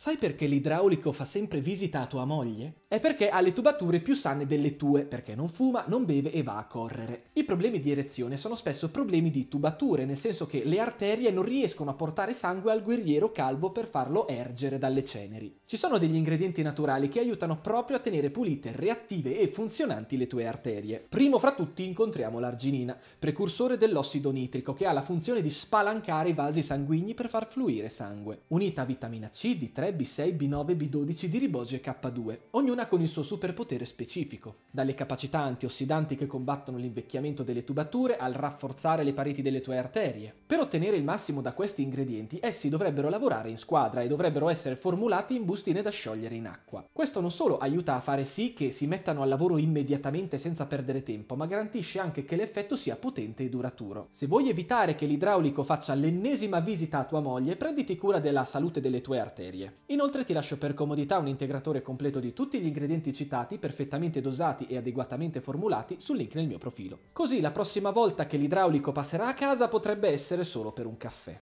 Sai perché l'idraulico fa sempre visita a tua moglie? È perché ha le tubature più sane delle tue, perché non fuma, non beve e va a correre. I problemi di erezione sono spesso problemi di tubature, nel senso che le arterie non riescono a portare sangue al guerriero calvo per farlo ergere dalle ceneri. Ci sono degli ingredienti naturali che aiutano proprio a tenere pulite, reattive e funzionanti le tue arterie. Primo fra tutti incontriamo l'arginina, precursore dell'ossido nitrico che ha la funzione di spalancare i vasi sanguigni per far fluire sangue. Unita a vitamina C, D3, b 6 B9, B12 di Ribogio e K2, ognuna con il suo superpotere specifico. Dalle capacità antiossidanti che combattono l'invecchiamento delle tubature al rafforzare le pareti delle tue arterie. Per ottenere il massimo da questi ingredienti, essi dovrebbero lavorare in squadra e dovrebbero essere formulati in bustine da sciogliere in acqua. Questo non solo aiuta a fare sì che si mettano al lavoro immediatamente senza perdere tempo, ma garantisce anche che l'effetto sia potente e duraturo. Se vuoi evitare che l'idraulico faccia l'ennesima visita a tua moglie, prenditi cura della salute delle tue arterie. Inoltre ti lascio per comodità un integratore completo di tutti gli ingredienti citati, perfettamente dosati e adeguatamente formulati, sul link nel mio profilo. Così la prossima volta che l'idraulico passerà a casa potrebbe essere solo per un caffè.